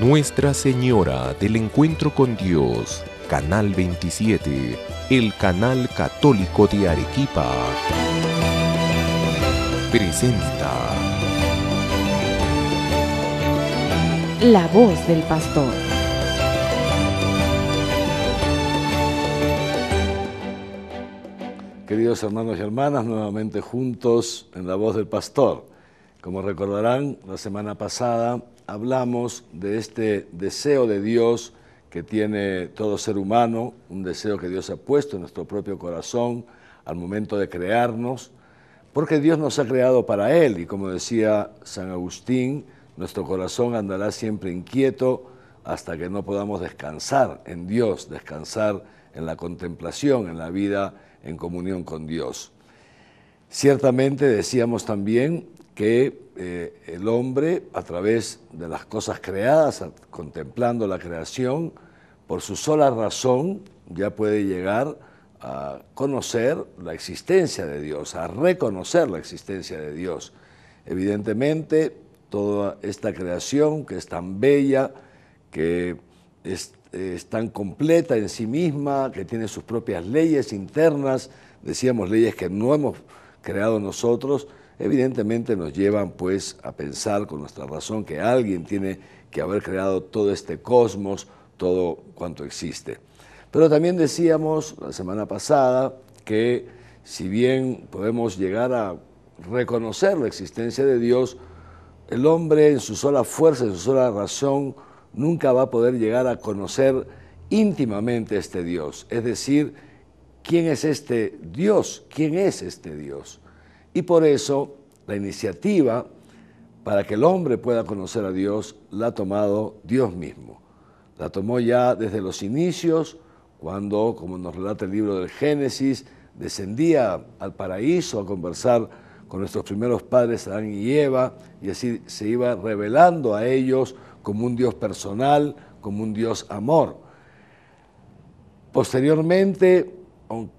Nuestra Señora del Encuentro con Dios, Canal 27, el canal católico de Arequipa, presenta La voz del pastor. Queridos hermanos y hermanas, nuevamente juntos en La voz del pastor. Como recordarán, la semana pasada hablamos de este deseo de Dios que tiene todo ser humano, un deseo que Dios ha puesto en nuestro propio corazón al momento de crearnos, porque Dios nos ha creado para Él y como decía San Agustín, nuestro corazón andará siempre inquieto hasta que no podamos descansar en Dios, descansar en la contemplación, en la vida en comunión con Dios. Ciertamente decíamos también que eh, el hombre, a través de las cosas creadas, contemplando la creación, por su sola razón ya puede llegar a conocer la existencia de Dios, a reconocer la existencia de Dios. Evidentemente, toda esta creación que es tan bella, que es, tan completa en sí misma, que tiene sus propias leyes internas, decíamos leyes que no hemos creado nosotros, evidentemente nos llevan pues a pensar con nuestra razón que alguien tiene que haber creado todo este cosmos, todo cuanto existe. Pero también decíamos la semana pasada que si bien podemos llegar a reconocer la existencia de Dios, el hombre en su sola fuerza, en su sola razón, nunca va a poder llegar a conocer íntimamente este Dios. Es decir, ¿quién es este Dios? ¿Quién es este Dios? Y por eso la iniciativa para que el hombre pueda conocer a Dios la ha tomado Dios mismo. La tomó ya desde los inicios, cuando, como nos relata el libro del Génesis, descendía al paraíso a conversar con nuestros primeros padres Adán y Eva, y así se iba revelando a ellos como un Dios personal, como un Dios amor. Posteriormente, aunque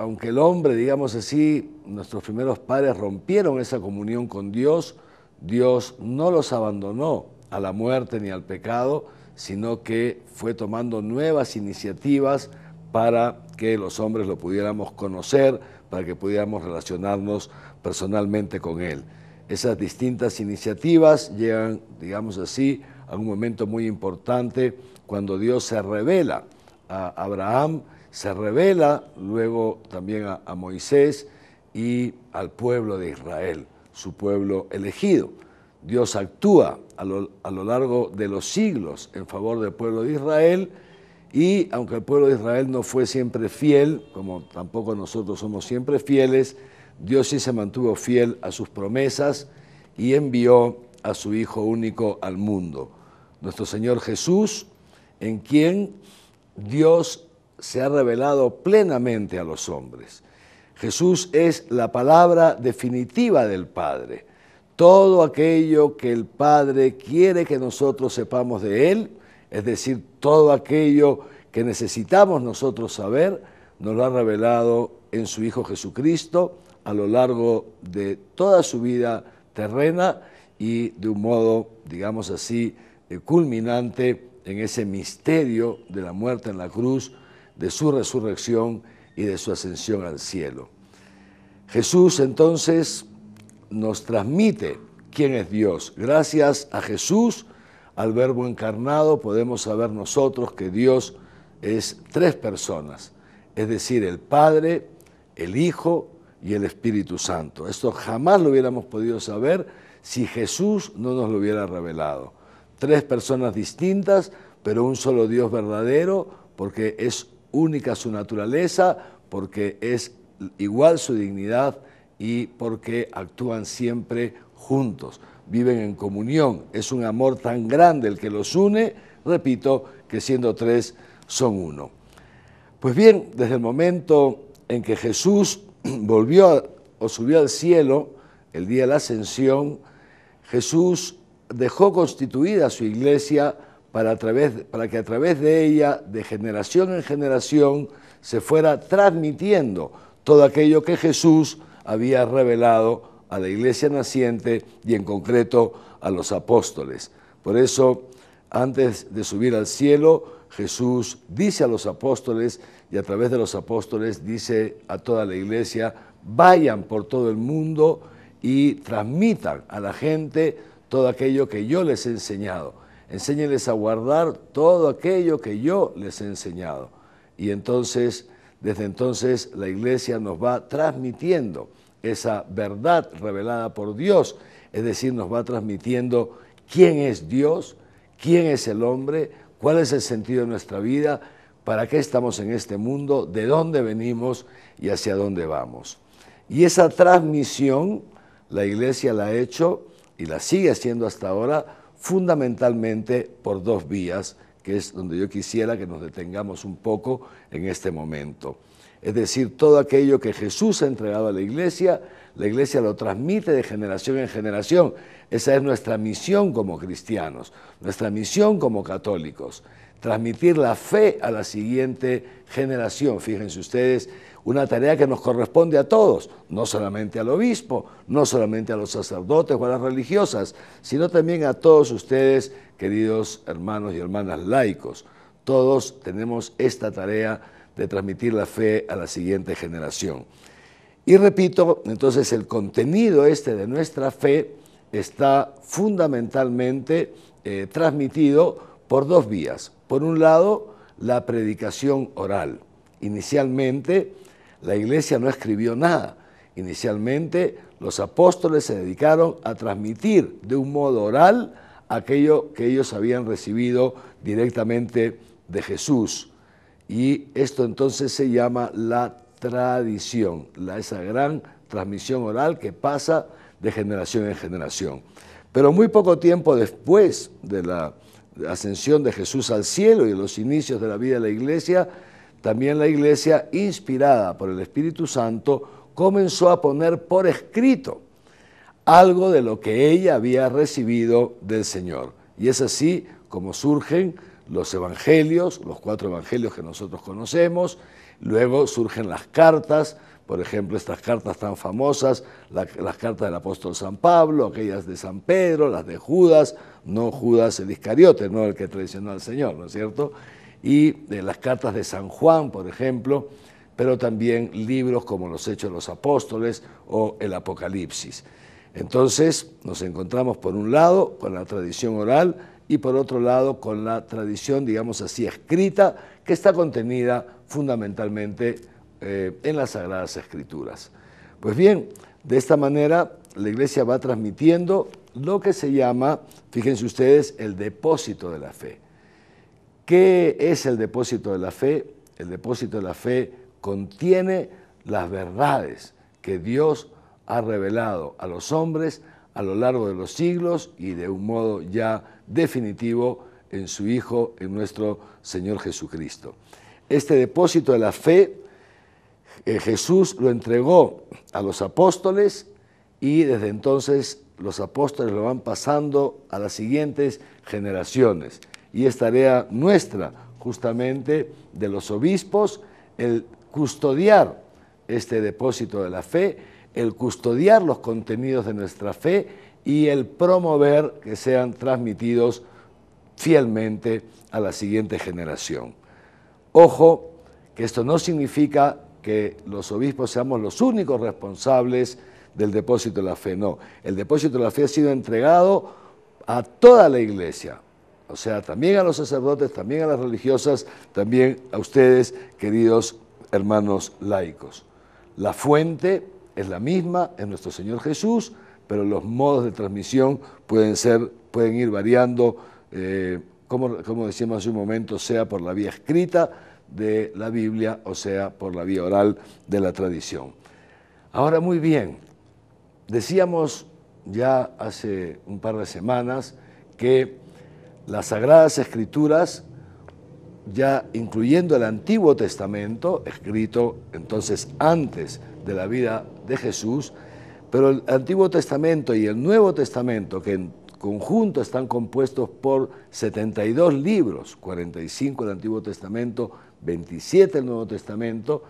aunque el hombre, digamos así, nuestros primeros padres rompieron esa comunión con Dios, Dios no los abandonó a la muerte ni al pecado, sino que fue tomando nuevas iniciativas para que los hombres lo pudiéramos conocer, para que pudiéramos relacionarnos personalmente con Él. Esas distintas iniciativas llegan, digamos así, a un momento muy importante cuando Dios se revela a Abraham se revela luego también a, Moisés y al pueblo de Israel, su pueblo elegido. Dios actúa a lo, a lo, largo de los siglos en favor del pueblo de Israel y aunque el pueblo de Israel no fue siempre fiel, como tampoco nosotros somos siempre fieles, Dios sí se mantuvo fiel a sus promesas y envió a su Hijo único al mundo, nuestro Señor Jesús, en quien Dios se ha revelado plenamente a los hombres. Jesús es la palabra definitiva del Padre. Todo aquello que el Padre quiere que nosotros sepamos de Él, es decir, todo aquello que necesitamos nosotros saber, nos lo ha revelado en su Hijo Jesucristo a lo largo de toda su vida terrena y de un modo, digamos así, eh, culminante en ese misterio de la muerte en la cruz de su resurrección y de su ascensión al cielo. Jesús entonces nos transmite quién es Dios. Gracias a Jesús, al Verbo encarnado, podemos saber nosotros que Dios es tres personas, es decir, el Padre, el Hijo y el Espíritu Santo. Esto jamás lo hubiéramos podido saber si Jesús no nos lo hubiera revelado. Tres personas distintas, pero un solo Dios verdadero, porque es única su naturaleza, porque es igual su dignidad y porque actúan siempre juntos, viven en comunión. Es un amor tan grande el que los une, repito, que siendo tres son uno. Pues bien, desde el momento en que Jesús volvió o subió al cielo, el día de la ascensión, Jesús dejó constituida su iglesia para, que a través de ella, de generación en generación, se fuera transmitiendo todo aquello que Jesús había revelado a la iglesia naciente y en concreto a los apóstoles. Por eso, antes de subir al cielo, Jesús dice a los apóstoles y a través de los apóstoles dice a toda la iglesia, vayan por todo el mundo y transmitan a la gente todo aquello que yo les he enseñado enséñeles a guardar todo aquello que yo les he enseñado. Y entonces, desde entonces, la iglesia nos va transmitiendo esa verdad revelada por Dios, es decir, nos va transmitiendo quién es Dios, quién es el hombre, cuál es el sentido de nuestra vida, para qué estamos en este mundo, de dónde venimos y hacia dónde vamos. Y esa transmisión la iglesia la ha hecho y la sigue haciendo hasta ahora fundamentalmente por dos vías, que es donde yo quisiera que nos detengamos un poco en este momento. Es decir, todo aquello que Jesús ha entregado a la iglesia, la iglesia lo transmite de generación en generación. Esa es nuestra misión como cristianos, nuestra misión como católicos, transmitir la fe a la siguiente generación. Fíjense ustedes una tarea que nos corresponde a todos, no solamente al obispo, no solamente a los sacerdotes o a las religiosas, sino también a todos ustedes, queridos hermanos y hermanas laicos. Todos tenemos esta tarea de transmitir la fe a la siguiente generación. Y repito, entonces el contenido este de nuestra fe está fundamentalmente eh, transmitido por dos vías. Por un lado, la predicación oral. Inicialmente, la iglesia no escribió nada. Inicialmente los apóstoles se dedicaron a transmitir de un modo oral aquello que ellos habían recibido directamente de Jesús. Y esto entonces se llama la tradición, la, esa gran transmisión oral que pasa de generación en generación. Pero muy poco tiempo después de la ascensión de Jesús al cielo y de los inicios de la vida de la iglesia, también la iglesia, inspirada por el Espíritu Santo, comenzó a poner por escrito algo de lo que ella había recibido del Señor. Y es así como surgen los evangelios, los cuatro evangelios que nosotros conocemos, luego surgen las cartas, por ejemplo, estas cartas tan famosas, las cartas del apóstol San Pablo, aquellas de San Pedro, las de Judas, no Judas el Iscariote, no el que traicionó al Señor, ¿no es cierto? y de las cartas de San Juan, por ejemplo, pero también libros como los Hechos de los Apóstoles o el Apocalipsis. Entonces nos encontramos por un lado con la tradición oral y por otro lado con la tradición, digamos así, escrita, que está contenida fundamentalmente eh, en las Sagradas Escrituras. Pues bien, de esta manera la Iglesia va transmitiendo lo que se llama, fíjense ustedes, el depósito de la fe. ¿Qué es el depósito de la fe? El depósito de la fe contiene las verdades que Dios ha revelado a los hombres a lo largo de los siglos y de un modo ya definitivo en su Hijo, en nuestro Señor Jesucristo. Este depósito de la fe eh, Jesús lo entregó a los apóstoles y desde entonces los apóstoles lo van pasando a las siguientes generaciones y es tarea nuestra justamente de los obispos el custodiar este depósito de la fe, el custodiar los contenidos de nuestra fe y el promover que sean transmitidos fielmente a la siguiente generación. Ojo, que esto no significa que los obispos seamos los únicos responsables del depósito de la fe, no. El depósito de la fe ha sido entregado a toda la iglesia, o sea, también a los sacerdotes, también a las religiosas, también a ustedes, queridos hermanos laicos. La fuente es la misma, es nuestro Señor Jesús, pero los modos de transmisión pueden, ser, pueden ir variando, eh, como decíamos hace un momento, sea por la vía escrita de la Biblia o sea por la vía oral de la tradición. Ahora muy bien, decíamos ya hace un par de semanas que las Sagradas Escrituras, ya incluyendo el Antiguo Testamento, escrito entonces antes de la vida de Jesús, pero el Antiguo Testamento y el Nuevo Testamento, que en conjunto están compuestos por 72 libros, 45 el Antiguo Testamento, 27 el Nuevo Testamento,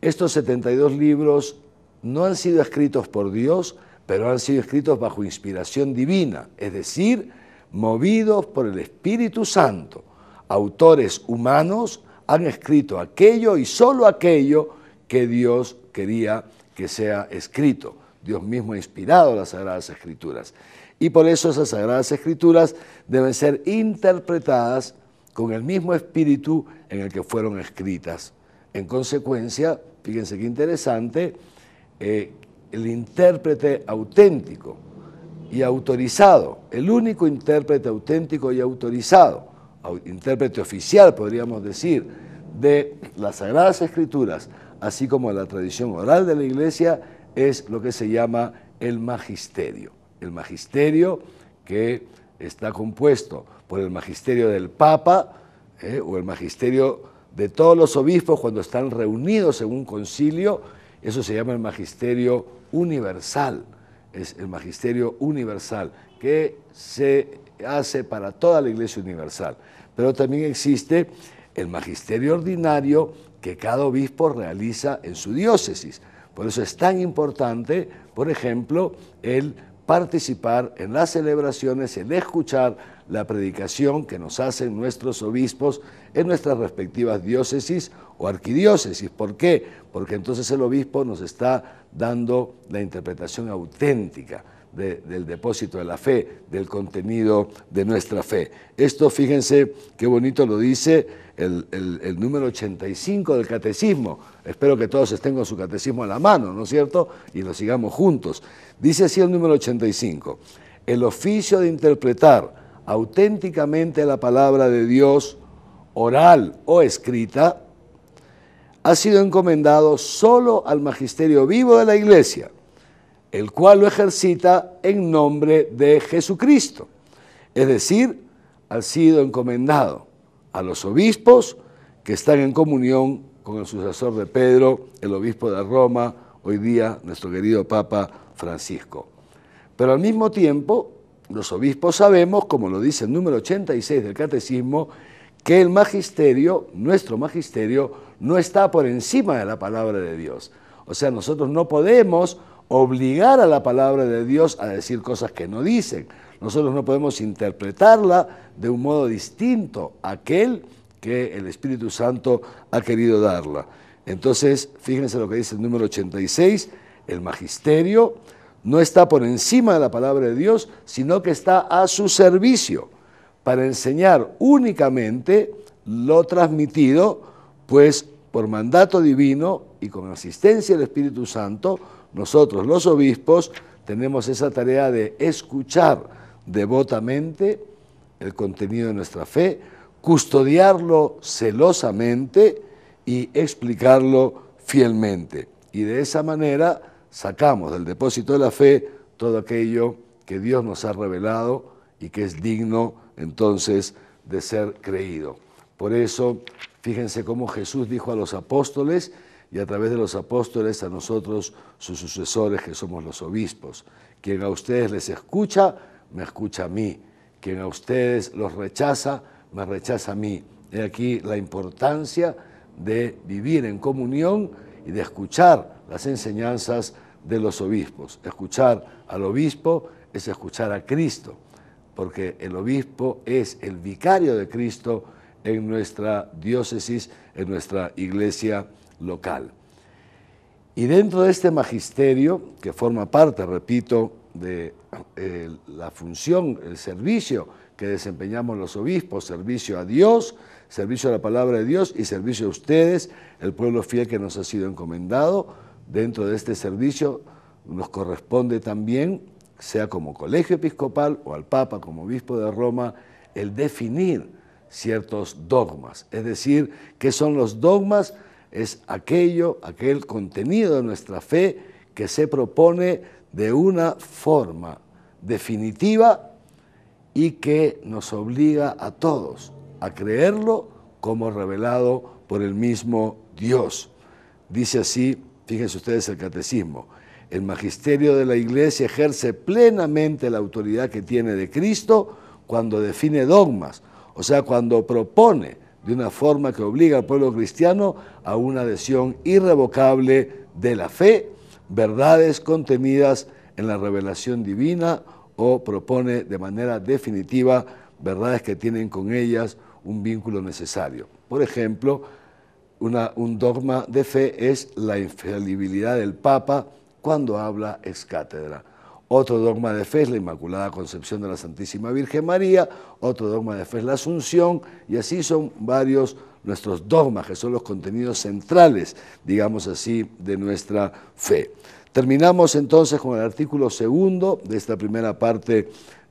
estos 72 libros no han sido escritos por Dios, pero han sido escritos bajo inspiración divina, es decir, movidos por el Espíritu Santo, autores humanos han escrito aquello y solo aquello que Dios quería que sea escrito. Dios mismo ha inspirado las Sagradas Escrituras. Y por eso esas Sagradas Escrituras deben ser interpretadas con el mismo espíritu en el que fueron escritas. En consecuencia, fíjense qué interesante, eh, el intérprete auténtico y autorizado, el único intérprete auténtico y autorizado, intérprete oficial podríamos decir, de las Sagradas Escrituras, así como de la tradición oral de la Iglesia, es lo que se llama el magisterio. El magisterio que está compuesto por el magisterio del Papa eh, o el magisterio de todos los obispos cuando están reunidos en un concilio, eso se llama el magisterio universal es el magisterio universal que se hace para toda la iglesia universal. Pero también existe el magisterio ordinario que cada obispo realiza en su diócesis. Por eso es tan importante, por ejemplo, el participar en las celebraciones, el escuchar la predicación que nos hacen nuestros obispos en nuestras respectivas diócesis o arquidiócesis. ¿Por qué? Porque entonces el obispo nos está dando la interpretación auténtica del depósito de la fe, del contenido de nuestra fe. Esto, fíjense qué bonito lo dice el, el, número 85 del catecismo. Espero que todos estén con su catecismo a la mano, ¿no es cierto? Y lo sigamos juntos. Dice así el número 85. El oficio de interpretar auténticamente la palabra de Dios oral o escrita, ha sido encomendado solo al magisterio vivo de la Iglesia, el cual lo ejercita en nombre de Jesucristo. Es decir, ha sido encomendado a los obispos que están en comunión con el sucesor de Pedro, el obispo de Roma, hoy día nuestro querido Papa Francisco. Pero al mismo tiempo los obispos sabemos, como lo dice el número 86 del Catecismo, que el magisterio, nuestro magisterio, no está por encima de la palabra de Dios. O sea, nosotros no podemos obligar a la palabra de Dios a decir cosas que no dicen. Nosotros no podemos interpretarla de un modo distinto a aquel que el Espíritu Santo ha querido darla. Entonces, fíjense lo que dice el número 86, el magisterio no está por encima de la palabra de Dios, sino que está a su servicio para enseñar únicamente lo transmitido, pues por mandato divino y con asistencia del Espíritu Santo, nosotros los obispos tenemos esa tarea de escuchar devotamente el contenido de nuestra fe, custodiarlo celosamente y explicarlo fielmente. Y de esa manera sacamos del depósito de la fe todo aquello que Dios nos ha revelado y que es digno entonces de ser creído. Por eso, fíjense cómo Jesús dijo a los apóstoles y a través de los apóstoles a nosotros, sus sucesores, que somos los obispos. Quien a ustedes les escucha, me escucha a mí. Quien a ustedes los rechaza, me rechaza a mí. He aquí la importancia de vivir en comunión y de escuchar las enseñanzas de los obispos. Escuchar al obispo es escuchar a Cristo, porque el obispo es el vicario de Cristo en nuestra diócesis, en nuestra iglesia local. Y dentro de este magisterio, que forma parte, repito, de eh, la función, el servicio que desempeñamos los obispos, servicio a Dios, servicio a la palabra de Dios y servicio a ustedes, el pueblo fiel que nos ha sido encomendado, dentro de este servicio nos corresponde también, sea como colegio episcopal o al Papa como obispo de Roma, el definir ciertos dogmas. Es decir, ¿qué son los dogmas? Es aquello, aquel contenido de nuestra fe que se propone de una forma definitiva y que nos obliga a todos a creerlo como revelado por el mismo Dios. Dice así Fíjense ustedes el catecismo. El magisterio de la iglesia ejerce plenamente la autoridad que tiene de Cristo cuando define dogmas, o sea, cuando propone de una forma que obliga al pueblo cristiano a una adhesión irrevocable de la fe, verdades contenidas en la revelación divina o propone de manera definitiva verdades que tienen con ellas un vínculo necesario. Por ejemplo, un dogma de fe es la infalibilidad del Papa cuando habla ex cátedra. Otro dogma de fe es la Inmaculada Concepción de la Santísima Virgen María, otro dogma de fe es la Asunción, y así son varios nuestros dogmas, que son los contenidos centrales, digamos así, de nuestra fe. Terminamos entonces con el artículo segundo de esta primera parte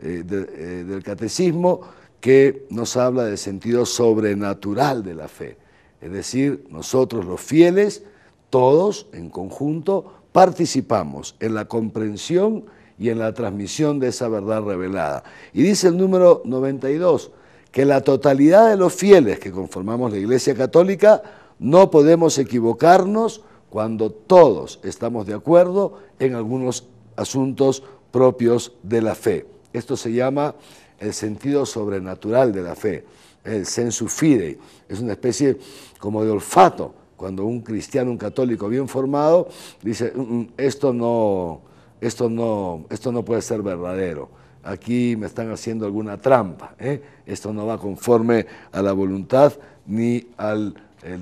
eh, eh, del catecismo, que nos habla del sentido sobrenatural de la fe. Es decir, nosotros los fieles, todos en conjunto, participamos en la comprensión y en la transmisión de esa verdad revelada. Y dice el número 92, que la totalidad de los fieles que conformamos la Iglesia Católica no podemos equivocarnos cuando todos estamos de acuerdo en algunos asuntos propios de la fe. Esto se llama el sentido sobrenatural de la fe el sensu fidei, es una especie como de olfato. Cuando un cristiano, un católico bien formado, dice, mm, mm, esto no, esto no, esto no puede ser verdadero, aquí me están haciendo alguna trampa, ¿eh? esto no va conforme a la voluntad ni al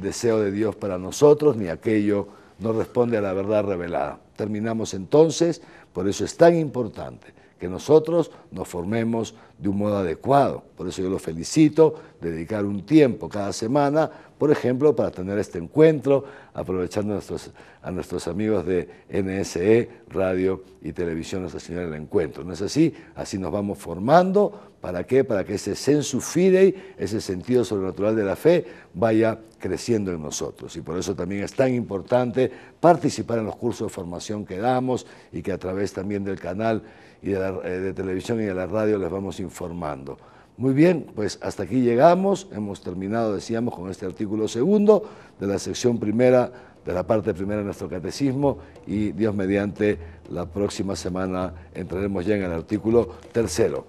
deseo de Dios para nosotros, ni aquello no responde a la verdad revelada. Terminamos entonces, por eso es tan importante que nosotros nos formemos de un modo adecuado. Por eso yo lo felicito, dedicar un tiempo cada semana por ejemplo, para tener este encuentro, aprovechando a nuestros, amigos de NSE, Radio y Televisión nos Señora el Encuentro. ¿No es así? Así nos vamos formando. ¿Para qué? Para que ese sensu fidei, ese sentido sobrenatural de la fe, vaya creciendo en nosotros. Y por eso también es tan importante participar en los cursos de formación que damos y que a través también del canal eh, de televisión y de la radio les vamos informando. Muy bien, pues hasta aquí llegamos, hemos terminado, decíamos, con este artículo segundo de la sección primera, de la parte primera de nuestro catecismo y Dios mediante, la próxima semana entraremos ya en el artículo tercero,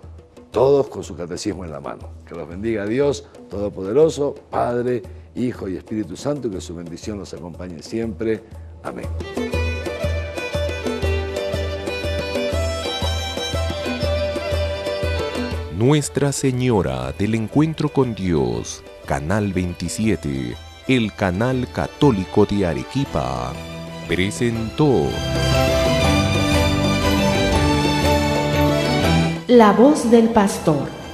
todos con su catecismo en la mano. Que los bendiga Dios Todopoderoso, Padre, Hijo y Espíritu Santo, y que su bendición los acompañe siempre. Amén. Nuestra Señora del Encuentro con Dios, Canal 27, el canal católico de Arequipa, presentó La voz del pastor